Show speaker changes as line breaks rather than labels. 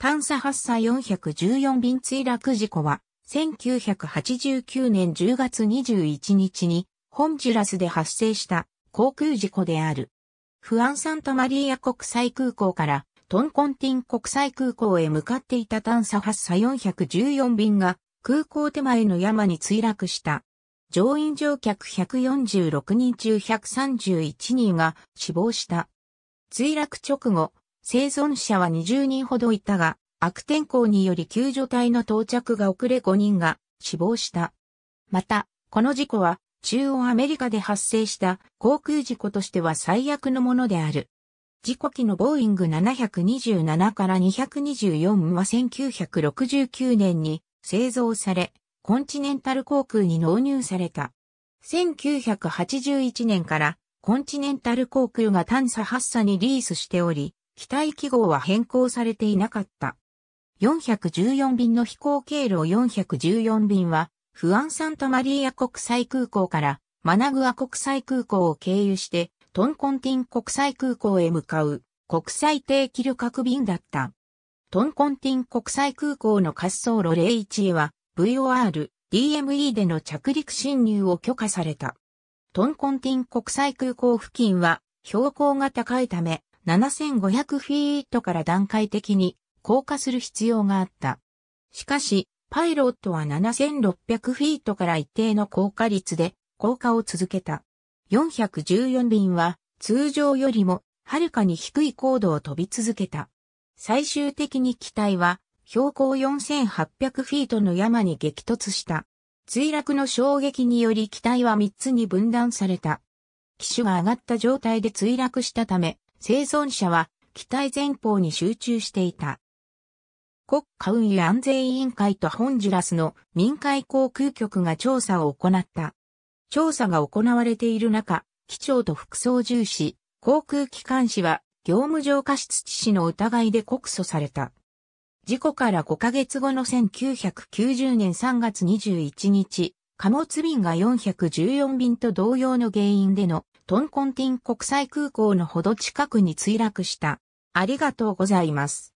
探査発作414便墜落事故は、1989年10月21日に、ホンジュラスで発生した航空事故である。フアン・サントマリア国際空港からトンコンティン国際空港へ向かっていた探査発作414便が空港手前の山に墜落した。乗員乗客146人中131人が死亡した。墜落直後、生存者は20人ほどいたが、悪天候により救助隊の到着が遅れ5人が死亡した。また、この事故は中央アメリカで発生した航空事故としては最悪のものである。事故機のボーイング727から224は1969年に製造され、コンチネンタル航空に納入された。1981年からコンチネンタル航空が探査発査にリースしており、機体記号は変更されていなかった。414便の飛行経路414便は、フアン・サントマリーア国際空港からマナグア国際空港を経由して、トンコンティン国際空港へ向かう国際定期旅客便だった。トンコンティン国際空港の滑走路01へは VOR、DME での着陸侵入を許可された。トンコンティン国際空港付近は標高が高いため7500フィートから段階的に降下する必要があった。しかし、パイロットは7600フィートから一定の降下率で降下を続けた。414便は通常よりもはるかに低い高度を飛び続けた。最終的に機体は標高4800フィートの山に激突した。墜落の衝撃により機体は3つに分断された。機種が上がった状態で墜落したため、生存者は機体前方に集中していた。国家運輸安全委員会とホンジュラスの民海航空局が調査を行った。調査が行われている中、機長と副操縦士、航空機関士は業務上過失致死の疑いで告訴された。事故から5ヶ月後の1990年3月21日、貨物便が414便と同様の原因でのトンコンティン国際空港のほど近くに墜落した。ありがとうございます。